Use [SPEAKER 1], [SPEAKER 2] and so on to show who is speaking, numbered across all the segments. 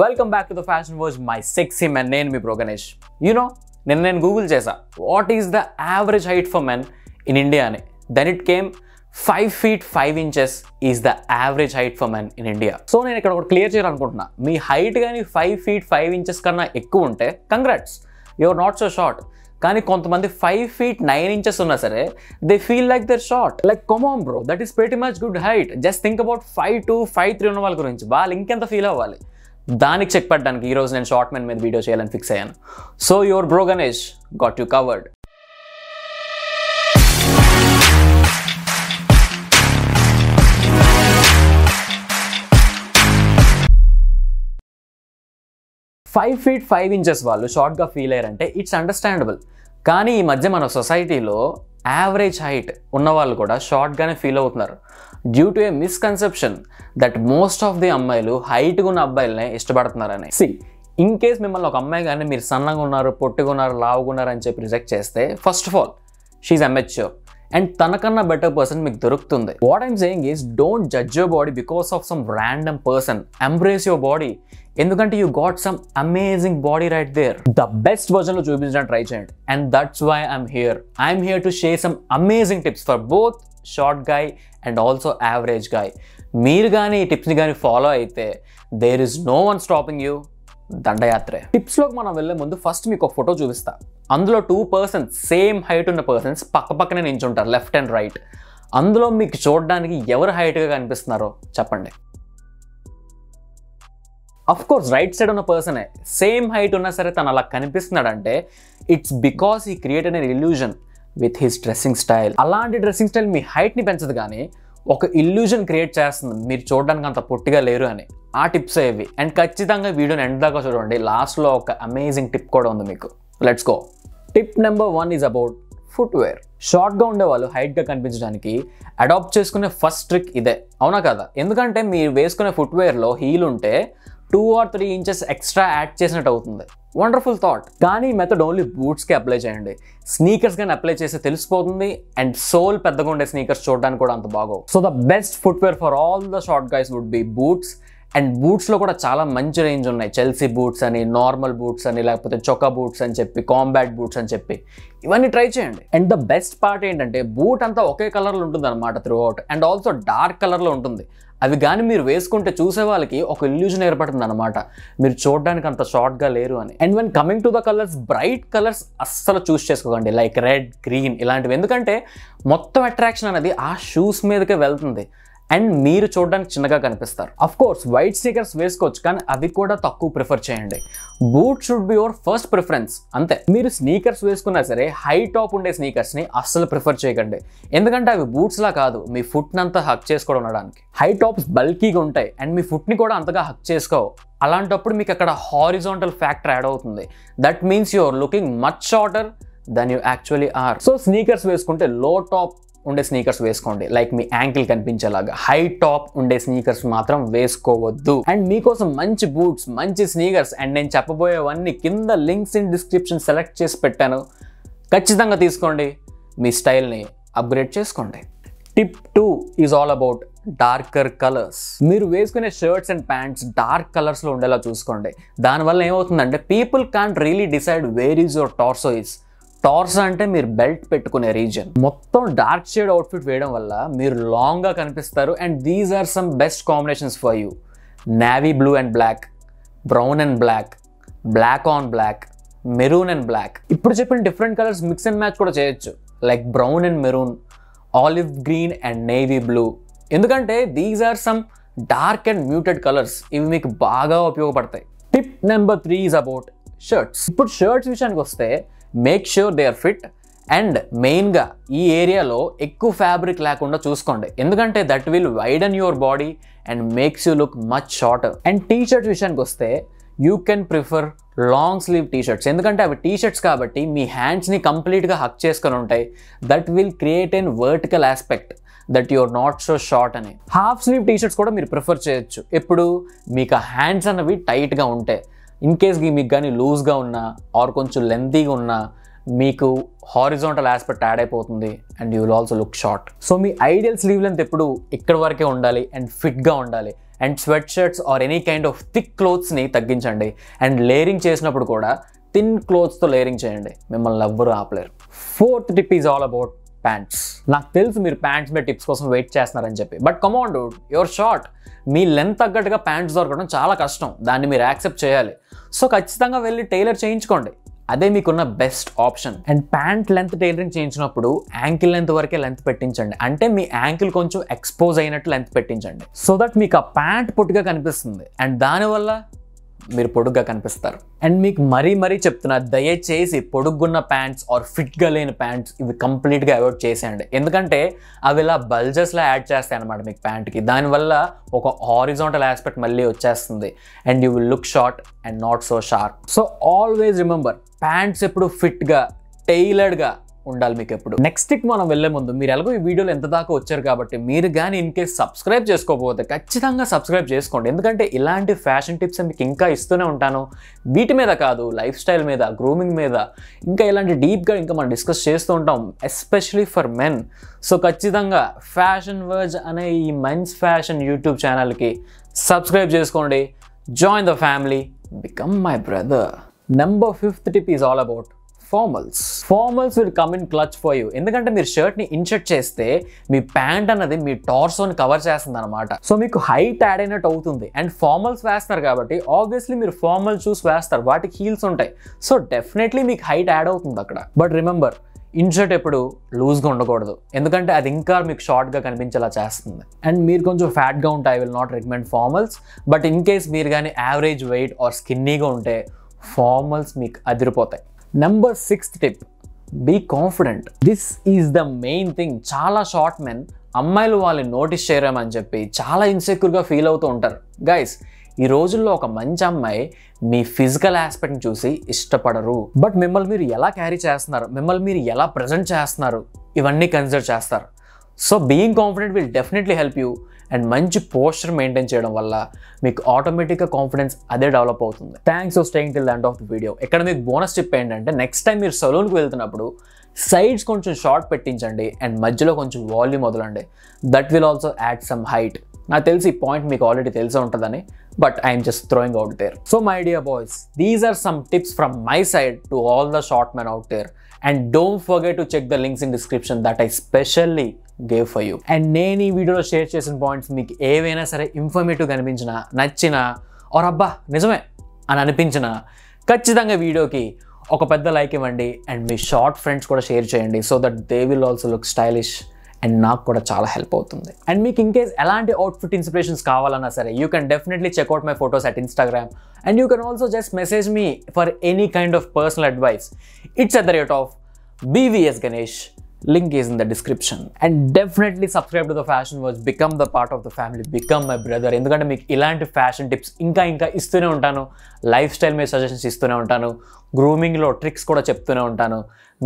[SPEAKER 1] welcome back to the fashion was my sex men నేను మీ ప్రోగణేష్ యూనో నిన్న నేను గూగుల్ చేశా what is the average height for men in India అని then it came five feet five inches is the average height for men in India so నేను ఇక్కడ ఒకటి క్లియర్ చేయాలనుకుంటున్నా మీ హైట్ కానీ ఫైవ్ ఫీట్ ఫైవ్ ఇంచెస్ కన్నా ఎక్కువ ఉంటే congrats your not so short కానీ కొంతమంది ఫైవ్ ఫీట్ నైన్ ఇంచెస్ ఉన్నా సరే they feel like they're short like కొమోమ్ bro that is very much good height just think about five two five three ఉన్న వాళ్ళ గురించి వాళ్ళు ఇంకెంత ఫీల్ అవ్వాలి దానికి చెక్ పెట్టడానికి ఈరోజు నేను షార్ట్ మెన్ మీద వీడియో చేయాలని ఫిక్స్ అయ్యాను so your bro Ganesh got you covered five feet five inches వాళ్ళు షార్ట్గా ఫీల్ అయ్యారంటే ఇట్స్ అండర్స్టాండబుల్ కానీ ఈ మధ్య మన సొసైటీలో యావరేజ్ హైట్ ఉన్నవాళ్ళు కూడా షార్ట్గానే ఫీల్ అవుతున్నారు due to a misconception that most of the అమ్మాయిలు హైట్గా ఉన్న అబ్బాయిలనే ఇష్టపడుతున్నారని సి ఇన్ కేస్ మిమ్మల్ని ఒక అమ్మాయి కానీ మీరు సన్నగా ఉన్నారు పొట్టిగా ఉన్నారు లావుగా ఉన్నారు అని చెప్పి రిజెక్ట్ చేస్తే first of all she's amateur and తనకన్నా బెటర్ పర్సన్ మీకు దొరుకుతుంది what I'm saying is don't judge your body because of some random person embrace your body ఎందుకంటే you got some amazing body right there the best version లో చూపించడానికి try చేయండి and that's why I'm here I'm here to share some amazing tips for both short guy and also average guy మీరు కానీ ఈ టిప్స్ని కానీ follow అయితే there is no one stopping you దండయాత్రే టిప్స్లోకి మనం వెళ్ళే ముందు ఫస్ట్ మీకు ఒక ఫోటో చూపిస్తా అందులో టూ పర్సన్స్ సేమ్ హైట్ ఉన్న పర్సన్స్ పక్క పక్కనే నించుంటారు లెఫ్ట్ అండ్ రైట్ అందులో మీకు చూడడానికి ఎవరు హైట్గా కనిపిస్తున్నారో చెప్పండి అఫ్ కోర్స్ రైట్ సైడ్ ఉన్న పర్సనే సేమ్ హైట్ ఉన్నా సరే తను అలా కనిపిస్తున్నాడంటే it's because he create an illusion with his dressing style అలాంటి డ్రెస్సింగ్ స్టైల్ మీ హైట్ని పెంచదు కానీ ఒక ఇల్యూజన్ క్రియేట్ చేస్తుంది మీరు చూడడానికి అంత పొట్టిగా లేరు అని ఆ టిప్స్ ఏవి అండ్ ఖచ్చితంగా వీడియోని ఎండ్ దాకా చూడండి లాస్ట్లో ఒక అమేజింగ్ టిప్ కూడా ఉంది మీకు let's go tip number one is about footwear షార్ట్గా ఉండేవాళ్ళు హైట్గా కనిపించడానికి అడాప్ట్ చేసుకునే ఫస్ట్ ట్రిక్ ఇదే అవునా కదా ఎందుకంటే మీరు వేసుకునే ఫుట్వేర్లో హీల్ ఉంటే two or three inches extra add చేసినట్టు అవుతుంది వండర్ఫుల్ థాట్ కానీ మెథడ్ ఓన్లీ బూట్స్కి అప్లై చేయండి స్నీకర్స్ కానీ అప్లై చేస్తే తెలిసిపోతుంది అండ్ సోల్ పెద్దగా ఉండే స్నీకర్స్ చూడడానికి కూడా అంత బాగోవు so the best footwear for all the short guys would be boots and బూట్స్లో కూడా చాలా మంచి రేంజ్ ఉన్నాయి చెల్సీ బూట్స్ అని నార్మల్ బూట్స్ అని లేకపోతే చొక్కా బూట్స్ అని చెప్పి కాంబాట్ బూట్స్ అని చెప్పి ఇవన్నీ ట్రై చేయండి అండ్ ద బెస్ట్ పార్ట్ ఏంటంటే బూట్ అంతా ఒకే కలర్లో ఉంటుంది అనమాట throughout out and also dark కలర్లో ఉంటుంది అవి కానీ మీరు వేసుకుంటే చూసే వాళ్ళకి ఒక ఇల్యూజన్ ఏర్పడుతుంది అనమాట మీరు చూడడానికి అంత షార్ట్గా లేరు అని and when coming to the colours bright colours అస్సలు చూస్ చేసుకోకండి లైక్ రెడ్ గ్రీన్ ఇలాంటివి ఎందుకంటే మొత్తం అట్రాక్షన్ అనేది ఆ షూస్ మీదకే వెళ్తుంది అండ్ మీరు చూడడానికి చిన్నగా కనిపిస్తారు అఫ్ కోర్స్ వైట్ స్నీకర్స్ వేసుకోవచ్చు కానీ అవి కూడా తక్కువ ప్రిఫర్ చేయండి boot should be your first preference అంతే మీరు స్నీకర్స్ వేసుకున్నా సరే హై టాప్ ఉండే స్నీకర్స్ని అస్సలు ప్రిఫర్ చేయకండి ఎందుకంటే అవి బూట్స్లా కాదు మీ ఫుట్ని అంతా హక్ చేసుకోవడం ఉండడానికి హై టాప్స్ బల్కీగా ఉంటాయి అండ్ మీ ఫుట్ని కూడా అంతగా హక్ చేసుకోవు అలాంటప్పుడు మీకు అక్కడ హారిజాంటల్ ఫ్యాక్టర్ యాడ్ అవుతుంది that means your looking much shorter then you actually are so sneakers వేసుకుంటే లో టాప్ ఉండే స్నీకర్స్ వేసుకోండి లైక్ మీ యాంకిల్ కనిపించేలాగా హై టాప్ ఉండే స్నీకర్స్ మాత్రం వేసుకోవద్దు అండ్ మీకోసం మంచి బూట్స్ మంచి స్నీకర్స్ అండ్ నేను చెప్పబోయేవన్నీ కింద లింక్స్ ఇన్ డిస్క్రిప్షన్ సెలెక్ట్ చేసి పెట్టాను ఖచ్చితంగా తీసుకోండి మీ స్టైల్ని అప్గ్రేడ్ చేసుకోండి tip two is all about darker colours మీరు వేసుకునే షర్ట్స్ అండ్ ప్యాంట్స్ డార్క్ కలర్స్లో ఉండేలా చూసుకోండి దానివల్ల ఏమవుతుందంటే people can really decide where is your torso is torso అంటే మీరు బెల్ట్ పెట్టుకునే రీజన్ మొత్తం డార్క్ షేడ్ అవుట్ఫిట్ వేయడం వల్ల మీరు లాంగ్గా కనిపిస్తారు and these are some best combinations for you navy blue and black brown and black black on black maroon and black ఇప్పుడు చెప్పిన different colours mix and match కూడా చేయొచ్చు like brown and maroon olive green and navy blue ఎందుకంటే these are some dark and muted colours ఇవి మీకు బాగా ఉపయోగపడతాయి tip number three is about shirts ఇప్పుడు షర్ట్స్ విషయానికి వస్తే make sure they are fit and మెయిన్గా ఈ ఏరియాలో ఎక్కువ ఫ్యాబ్రిక్ లేకుండా చూసుకోండి ఎందుకంటే that will widen your body and makes you look much shorter and T shirts విషయానికి వస్తే you can prefer long sleeve T shirts ఎందుకంటే అవి టీ షర్ట్స్ కాబట్టి మీ హ్యాండ్స్ని కంప్లీట్గా హక్ చేసుకొని ఉంటాయి that will create an vertical aspect that your not so short అని half sleeve T shirts కూడా మీరు ప్రిఫర్ చేయొచ్చు ఎప్పుడు మీకు హ్యాండ్స్ అన్నవి టైట్గా ఉంటాయి ఇన్ కేస్ మీకు కానీ లూజ్గా ఉన్నా ఆర్ కొంచెం లెంతీగా ఉన్నా మీకు హారిజోంటల్ ఆస్పెక్ట్ యాడ్ అయిపోతుంది and you will also look short so మీ ఐడియల్ స్లీవ్ లెంత్ ఎప్పుడు ఇక్కడ వరకే ఉండాలి అండ్ ఫిట్గా ఉండాలి and sweat shirts or any kind of thick క్లోత్స్ని తగ్గించండి అండ్ లేరింగ్ చేసినప్పుడు కూడా థిన్ క్లోత్స్తో లేరింగ్ చేయండి మిమ్మల్ని ఎవ్వరూ ఆపలేరు fourth tip is all about pants నాకు తెలుసు మీరు ప్యాంట్స్ మీద టిప్స్ కోసం వెయిట్ చేస్తున్నారని చెప్పి బట్ కమాండ్ యువర్ షార్ట్ మీ లెంత్ తగ్గట్టుగా ప్యాంట్స్ దొరకడం చాలా కష్టం దాన్ని మీరు యాక్సెప్ట్ చేయాలి సో ఖచ్చితంగా వెళ్ళి టైలర్ చేయించుకోండి అదే మీకున్న best option and pant length tailoring చేయించినప్పుడు యాంకిల్ లెంత్ వరకే లెంత్ పెట్టించండి అంటే మీ యాంకిల్ కొంచెం ఎక్స్పోజ్ అయినట్టు లెంత్ పెట్టించండి సో దట్ మీకు ఆ ప్యాంట్ పొట్టిగా కనిపిస్తుంది అండ్ దానివల్ల మీరు పొడుగ్గా కనిపిస్తారు అండ్ మీకు మరీ మరీ చెప్తున్నా దయచేసి పొడుగ్గున్న ప్యాంట్స్ ఆర్ ఫిట్గా లేని ప్యాంట్స్ ఇవి కంప్లీట్గా అవాయిడ్ చేసేయండి ఎందుకంటే అవి ఇలా బల్జెస్లా యాడ్ చేస్తాయి అనమాట మీకు ప్యాంట్కి దానివల్ల ఒక హారిజాంటల్ ఆస్పెక్ట్ మళ్ళీ వచ్చేస్తుంది and you will look short and not so sharp so always remember pants ఎప్పుడు ఫిట్గా టైలర్డ్గా ఉండాలి మీకు ఎప్పుడు నెక్స్ట్ మనం వెళ్లే ముందు మీరు ఎలాగో ఈ వీడియోలో ఎంత దాకా వచ్చారు కాబట్టి మీరు కానీ ఇన్ కేసు సబ్స్క్రైబ్ చేసుకోకపోతే ఖచ్చితంగా సబ్స్క్రైబ్ చేసుకోండి ఎందుకంటే ఇలాంటి ఫ్యాషన్ టిప్స్ మీకు ఇంకా ఇస్తూనే ఉంటాను వీటి మీద కాదు లైఫ్ స్టైల్ మీద గ్రూమింగ్ మీద ఇంకా ఇలాంటి డీప్గా ఇంకా మనం డిస్కస్ చేస్తూ ఉంటాం ఎస్పెషలీ ఫర్ మెన్ సో ఖచ్చితంగా ఫ్యాషన్ వర్జ్ అనే ఈ మెన్స్ ఫ్యాషన్ యూట్యూబ్ ఛానల్కి సబ్స్క్రైబ్ చేసుకోండి join the family become my brother number fifth tip is all about formals formals will come in clutch for you ఎందుకంటే మీరు షర్ట్ని ఇన్షర్ట్ చేస్తే మీ pant అన్నది మీ టార్సోని కవర్ చేస్తుంది అనమాట సో మీకు హైట్ యాడ్ అయినట్టు అవుతుంది అండ్ ఫార్మల్స్ వేస్తారు కాబట్టి ఆబ్వియస్లీ మీరు ఫార్మల్ షూస్ వేస్తారు వాటికి హీల్స్ ఉంటాయి సో డెఫినెట్లీ మీకు హైట్ యాడ్ అవుతుంది అక్కడ బట్ రిమెంబర్ ఇన్షర్ట్ ఎప్పుడు లూజ్గా ఉండకూడదు ఎందుకంటే అది ఇంకా మీకు షార్ట్గా కనిపించేలా చేస్తుంది అండ్ మీరు కొంచెం ఫ్యాట్గా ఉంటే I will not recommend formals but in case మీరు కానీ యావరేజ్ వెయిట్ ఆర్ స్కిన్నీగా ఉంటే ఫార్మల్స్ మీకు అదిరిపోతాయి number sixth tip be confident this is the main thing చాలా షార్ట్ మెన్ అమ్మాయిలు వాళ్ళని నోటీస్ చేయరామని చెప్పి చాలా ఇన్సెక్యూర్గా ఫీల్ అవుతూ ఉంటారు గైస్ ఈ రోజుల్లో ఒక మంచి అమ్మాయి మీ ఫిజికల్ ఆస్పెక్ట్ని చూసి ఇష్టపడరు బట్ మిమ్మల్ని మీరు ఎలా క్యారీ చేస్తున్నారు మిమ్మల్ని మీరు ఎలా ప్రజెంట్ చేస్తున్నారు ఇవన్నీ కన్సిడర్ చేస్తారు so being confident will definitely help you and మంచి పోస్టర్ మెయింటైన్ చేయడం వల్ల మీకు ఆటోమేటిక్గా కాన్ఫిడెన్స్ అదే డెవలప్ అవుతుంది thanks for staying till the end of the video ఇక్కడ మీకు బోనస్ టిప్ ఏంటంటే నెక్స్ట్ టైం మీరు సలూన్కి వెళ్తున్నప్పుడు సైడ్స్ కొంచెం షార్ట్ పెట్టించండి అండ్ మధ్యలో కొంచెం వాల్యూమ్ వదలండి that will also add some height నాకు తెలిసి ఈ పాయింట్ మీకు ఆల్రెడీ తెలిసే ఉంటుందని but I'm just throwing out there so my dear boys these are some tips from my side to all the short men out there and don't forget to check the links in description that I specially gave for you and నేను ఈ వీడియోలో share చేసిన points మీకు ఏవైనా సరే informative అనిపించినా నచ్చిన are అబ్బా నిజమే అని అనిపించిన ఖచ్చితంగా వీడియోకి ఒక పెద్ద లైక్ ఇవ్వండి అండ్ మీ షార్ట్ ఫ్రెండ్స్ కూడా షేర్ చేయండి so that they will also look stylish and నాకు కూడా చాలా హెల్ప్ అవుతుంది అండ్ మీకు ఇన్కేస్ ఎలాంటి అవుట్ఫిట్ ఇన్స్పిరేషన్స్ కావాలన్నా సరే you can definitely check out my photos at Instagram and you can also just message me for any kind of personal advice it's at the rate of BVS Ganesh link is in the description and definitely subscribe to the fashion verse become the part of the family become my brother ఎందుకంటే మీకు ఇలాంటి fashion tips ఇంకా ఇంకా ఇస్తూనే ఉంటాను life style మీద suggestions ఇస్తూనే ఉంటాను గ్రూమింగ్లో ట్రిక్స్ కూడా చెప్తూనే ఉంటాను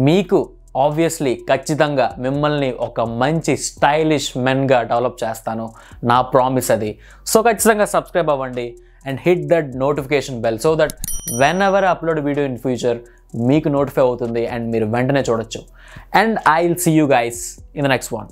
[SPEAKER 1] మీకు ఆబ్వియస్లీ ఖచ్చితంగా మిమ్మల్ని ఒక మంచి స్టైలిష్ మెన్గా డెవలప్ చేస్తాను నా ప్రామిస్ అది సో ఖచ్చితంగా సబ్స్క్రైబ్ అవ్వండి and hit that notification bell so that whenever upload video in future మీకు నోటిఫై అవుతుంది అండ్ మీరు వెంటనే చూడొచ్చు and I will see you guys in the next one